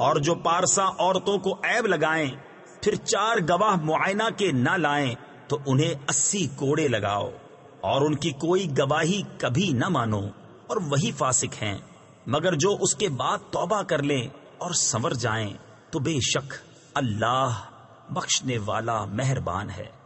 और जो पारसा औरतों को ऐब लगाएं फिर चार गवाह मुआयना के न लाए तो उन्हें अस्सी कोड़े लगाओ और उनकी कोई गवाही कभी न मानो और वही फासिक हैं मगर जो उसके बाद तौबा कर लें और समर जाएं तो बेशक अल्लाह बख्शने वाला मेहरबान है